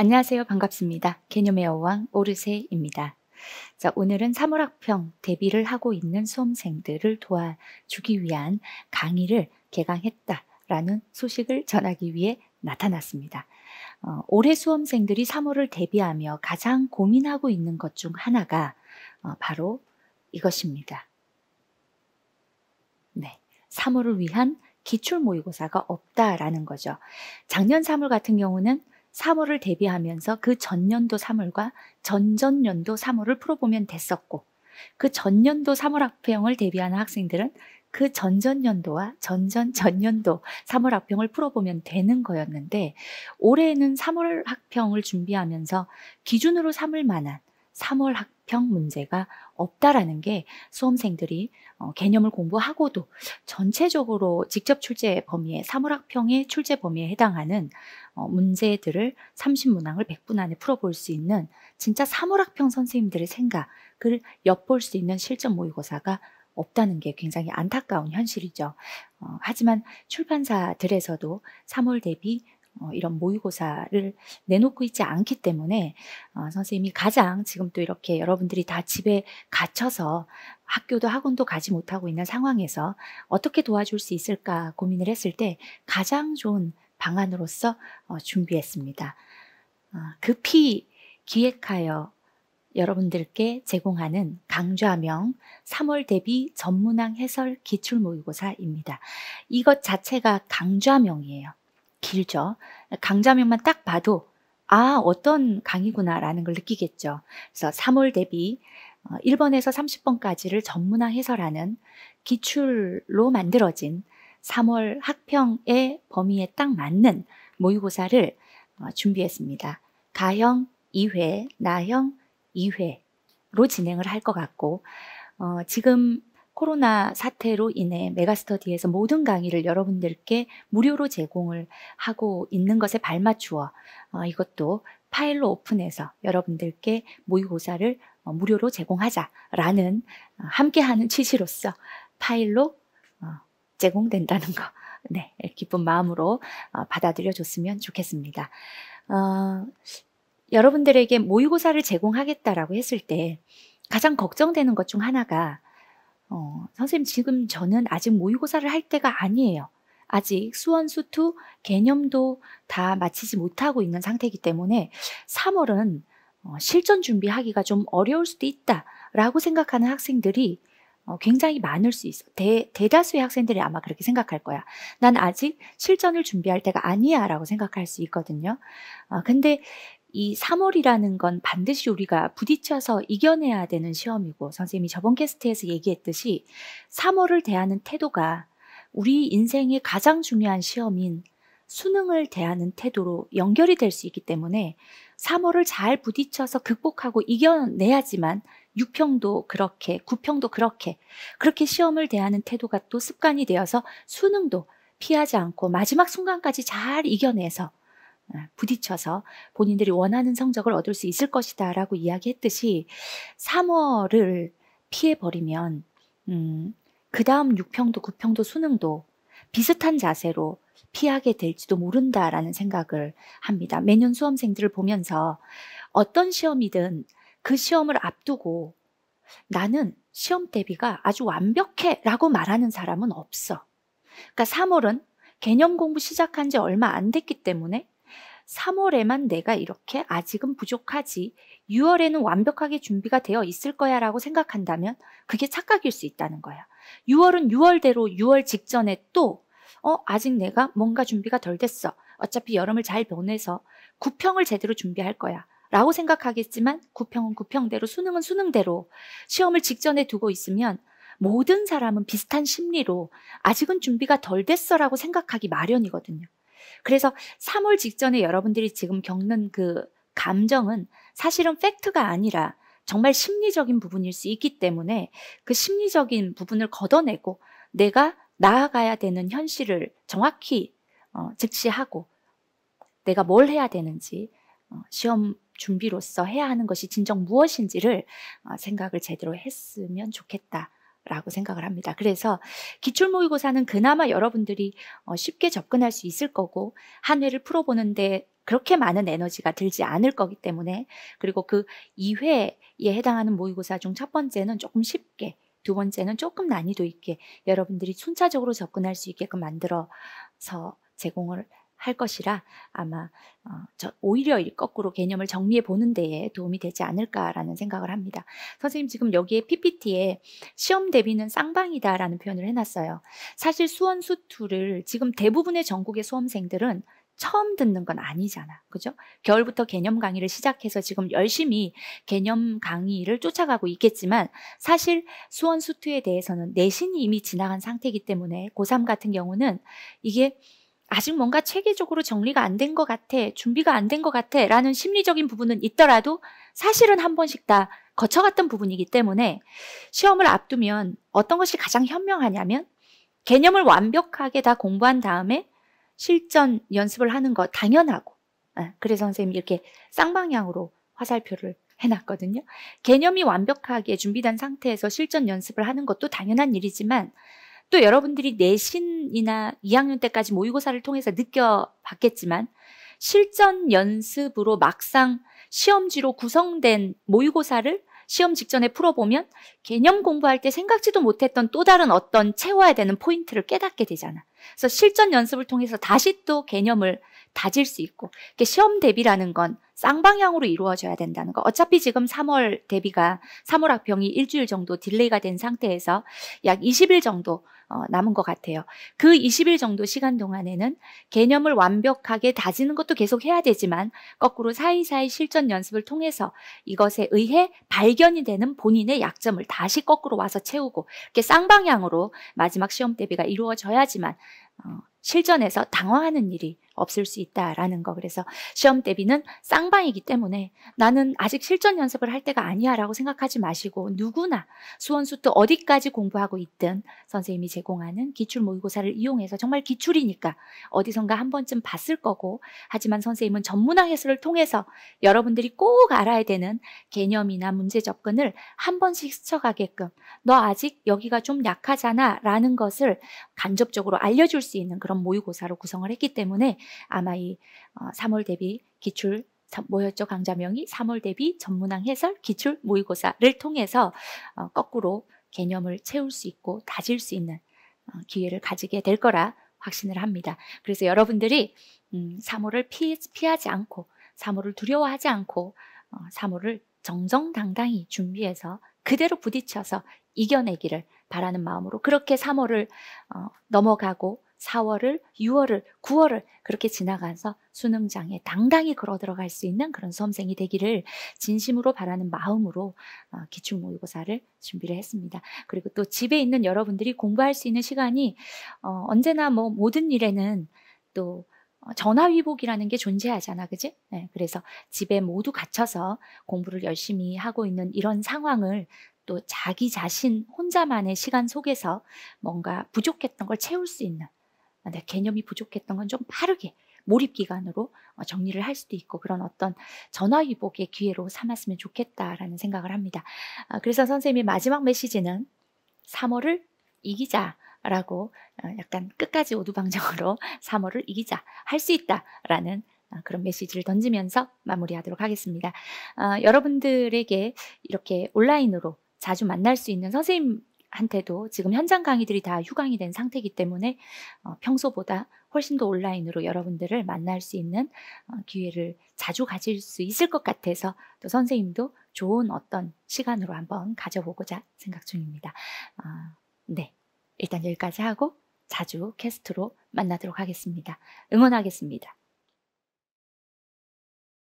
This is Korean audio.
안녕하세요. 반갑습니다. 개념의 여왕 오르세입니다. 자, 오늘은 사물 학평 대비를 하고 있는 수험생들을 도와주기 위한 강의를 개강했다라는 소식을 전하기 위해 나타났습니다. 어, 올해 수험생들이 사물을 대비하며 가장 고민하고 있는 것 중 하나가 어, 바로 이것입니다. 네. 3월을 위한 기출 모의고사가 없다라는 거죠. 작년 사물 같은 경우는 3월을 대비하면서 그 전년도 3월과 전전년도 3월을 풀어보면 됐었고 그 전년도 3월 학평을 대비하는 학생들은 그 전전년도와 전전전년도 3월 학평을 풀어보면 되는 거였는데 올해는 에 3월 학평을 준비하면서 기준으로 삼을 만한 3월 학평 문제가 없다라는 게 수험생들이 어, 개념을 공부하고도 전체적으로 직접 출제 범위에 3월 학평의 출제 범위에 해당하는 어, 문제들을 30문항을 100분 안에 풀어볼 수 있는 진짜 3월 학평 선생님들의 생각을 엿볼 수 있는 실전 모의고사가 없다는 게 굉장히 안타까운 현실이죠. 어, 하지만 출판사들에서도 3월 대비 어, 이런 모의고사를 내놓고 있지 않기 때문에 어, 선생님이 가장 지금 또 이렇게 여러분들이 다 집에 갇혀서 학교도 학원도 가지 못하고 있는 상황에서 어떻게 도와줄 수 있을까 고민을 했을 때 가장 좋은 방안으로서 어, 준비했습니다. 급히 기획하여 여러분들께 제공하는 강좌명 3월 대비 전문항 해설 기출 모의고사입니다. 이것 자체가 강좌명이에요. 길죠. 강좌명만 딱 봐도 아, 어떤 강의구나라는 걸 느끼겠죠. 그래서 3월 대비 1번에서 어, 30번까지를 전문화 해설하는 기출로 만들어진 3월 학평의 범위에 딱 맞는 모의고사를 어, 준비했습니다. 가형 2회, 나형 2회로 진행을 할 것 같고, 어, 지금 코로나 사태로 인해 메가스터디에서 모든 강의를 여러분들께 무료로 제공을 하고 있는 것에 발맞추어 어, 이것도 파일로 오픈해서 여러분들께 모의고사를 어, 무료로 제공하자라는 어, 함께하는 취지로서 파일로 제공된다는 거. 네, 기쁜 마음으로 받아들여 줬으면 좋겠습니다. 어, 여러분들에게 모의고사를 제공하겠다라고 했을 때 가장 걱정되는 것 중 하나가 어, 선생님 지금 저는 아직 모의고사를 할 때가 아니에요. 아직 수원수2 개념도 다 마치지 못하고 있는 상태이기 때문에 3월은 어, 실전 준비하기가 좀 어려울 수도 있다라고 생각하는 학생들이 어, 굉장히 많을 수 있어. 대, 대다수의 학생들이 아마 그렇게 생각할 거야. 난 아직 실전을 준비할 때가 아니야 라고 생각할 수 있거든요. 어, 근데 이 3월이라는 건 반드시 우리가 부딪혀서 이겨내야 되는 시험이고 선생님이 저번 게스트에서 얘기했듯이 3월을 대하는 태도가 우리 인생의 가장 중요한 시험인 수능을 대하는 태도로 연결이 될 수 있기 때문에 3월을 잘 부딪혀서 극복하고 이겨내야지만 6평도 그렇게, 9평도 그렇게, 그렇게 시험을 대하는 태도가 또 습관이 되어서 수능도 피하지 않고 마지막 순간까지 잘 이겨내서 아, 부딪혀서 본인들이 원하는 성적을 얻을 수 있을 것이다 라고 이야기했듯이 3월을 피해버리면, 음, 그 다음 6평도 9평도 수능도 비슷한 자세로 피하게 될지도 모른다라는 생각을 합니다. 매년 수험생들을 보면서 어떤 시험이든 그 시험을 앞두고 나는 시험 대비가 아주 완벽해 라고 말하는 사람은 없어. 그러니까 3월은 개념 공부 시작한 지 얼마 안 됐기 때문에 3월에만 내가 이렇게 아직은 부족하지, 6월에는 완벽하게 준비가 되어 있을 거야 라고 생각한다면 그게 착각일 수 있다는 거야. 6월은 6월대로 6월 직전에 또, 어, 아직 내가 뭔가 준비가 덜 됐어. 어차피 여름을 잘 보내서 구평을 제대로 준비할 거야. 라고 생각하겠지만 구평은 구평대로 수능은 수능대로 시험을 직전에 두고 있으면 모든 사람은 비슷한 심리로 아직은 준비가 덜 됐어라고 생각하기 마련이거든요. 그래서 3월 직전에 여러분들이 지금 겪는 그 감정은 사실은 팩트가 아니라 정말 심리적인 부분일 수 있기 때문에 그 심리적인 부분을 걷어내고 내가 나아가야 되는 현실을 정확히 어, 직시하고 내가 뭘 해야 되는지 어, 시험 준비로서 해야 하는 것이 진정 무엇인지를 어, 생각을 제대로 했으면 좋겠다. 라고 생각을 합니다. 그래서 기출모의고사는 그나마 여러분들이 어, 쉽게 접근할 수 있을 거고 한 회를 풀어보는데 그렇게 많은 에너지가 들지 않을 거기 때문에 그리고 그 2회에 해당하는 모의고사 중 첫 번째는 조금 쉽게 두 번째는 조금 난이도 있게 여러분들이 순차적으로 접근할 수 있게끔 만들어서 제공을 할 것이라 아마 어, 저 오히려 거꾸로 개념을 정리해 보는 데에 도움이 되지 않을까라는 생각을 합니다. 선생님 지금 여기에 PPT에 시험 대비는 쌍방이다라는 표현을 해놨어요. 사실 수원 수투를 지금 대부분의 전국의 수험생들은 처음 듣는 건 아니잖아. 그죠? 겨울부터 개념 강의를 시작해서 지금 열심히 개념 강의를 쫓아가고 있겠지만 사실 수원 수투에 대해서는 내신이 이미 지나간 상태이기 때문에 고3 같은 경우는 이게 아직 뭔가 체계적으로 정리가 안 된 것 같아, 준비가 안 된 것 같아 라는 심리적인 부분은 있더라도 사실은 한 번씩 다 거쳐갔던 부분이기 때문에 시험을 앞두면 어떤 것이 가장 현명하냐면 개념을 완벽하게 다 공부한 다음에 실전 연습을 하는 거 당연하고 예, 그래서 선생님이 이렇게 쌍방향으로 화살표를 해놨거든요. 개념이 완벽하게 준비된 상태에서 실전 연습을 하는 것도 당연한 일이지만 또 여러분들이 내신이나 2학년 때까지 모의고사를 통해서 느껴봤겠지만 실전 연습으로 막상 시험지로 구성된 모의고사를 시험 직전에 풀어보면 개념 공부할 때 생각지도 못했던 또 다른 어떤 채워야 되는 포인트를 깨닫게 되잖아. 그래서 실전 연습을 통해서 다시 또 개념을 다질 수 있고 시험 대비라는 건 쌍방향으로 이루어져야 된다는 거. 어차피 지금 3월 대비가 3월 학평이 일주일 정도 딜레이가 된 상태에서 약 20일 정도 어, 남은 것 같아요. 그 20일 정도 시간 동안에는 개념을 완벽하게 다지는 것도 계속 해야 되지만 거꾸로 사이사이 실전 연습을 통해서 이것에 의해 발견이 되는 본인의 약점을 다시 거꾸로 와서 채우고 이렇게 쌍방향으로 마지막 시험 대비가 이루어져야지만 어, 실전에서 당황하는 일이 없을 수 있다라는 거. 그래서 시험 대비는 쌍방이기 때문에 나는 아직 실전 연습을 할 때가 아니야라고 생각하지 마시고 누구나 수원수트 어디까지 공부하고 있든 선생님이 제공하는 기출 모의고사를 이용해서 정말 기출이니까 어디선가 한 번쯤 봤을 거고 하지만 선생님은 전문학 해설을 통해서 여러분들이 꼭 알아야 되는 개념이나 문제 접근을 한 번씩 스쳐가게끔 너 아직 여기가 좀 약하잖아 라는 것을 간접적으로 알려줄 수 있는 그런 모의고사로 구성을 했기 때문에 아마 이 3월 어, 대비 기출 뭐였죠? 강좌명이 3월 대비 전문항 해설 기출 모의고사를 통해서 어, 거꾸로 개념을 채울 수 있고 다질 수 있는 어, 기회를 가지게 될 거라 확신을 합니다. 그래서 여러분들이 음, 사모 피, 하지 않고 사모를 두려워하지 않고 어, 사모 정정당당히 준비해서 그대로 부딪혀서 이겨내기를 바라는 마음으로 그렇게 사모를 넘어가고 4월을, 6월을, 9월을 그렇게 지나가서 수능장에 당당히 걸어 들어갈 수 있는 그런 수험생이 되기를 진심으로 바라는 마음으로 어, 기출 모의고사를 준비를 했습니다. 그리고 또 집에 있는 여러분들이 공부할 수 있는 시간이 어, 언제나 뭐 모든 일에는 또 어, 전화위복이라는 게 존재하잖아, 그지? 네, 그래서 집에 모두 갇혀서 공부를 열심히 하고 있는 이런 상황을 또 자기 자신 혼자만의 시간 속에서 뭔가 부족했던 걸 채울 수 있는 아, 내 개념이 부족했던 건 좀 빠르게 몰입 기간으로 어, 정리를 할 수도 있고 그런 어떤 전화위복의 기회로 삼았으면 좋겠다라는 생각을 합니다. 아, 그래서 선생님이 마지막 메시지는 3월을 이기자. 라고 어, 약간 끝까지 오두방정으로 3월을 이기자 할 수 있다라는 아, 그런 메시지를 던지면서 마무리하도록 하겠습니다. 여러분들에게 이렇게 온라인으로 자주 만날 수 있는 선생님 한테도 지금 현장 강의들이 다 휴강이 된 상태이기 때문에 어, 평소보다 훨씬 더 온라인으로 여러분들을 만날 수 있는 어, 기회를 자주 가질 수 있을 것 같아서 또 선생님도 좋은 어떤 시간으로 한번 가져보고자 생각 중입니다. 어, 네, 일단 여기까지 하고 자주 캐스트로 만나도록 하겠습니다. 응원하겠습니다.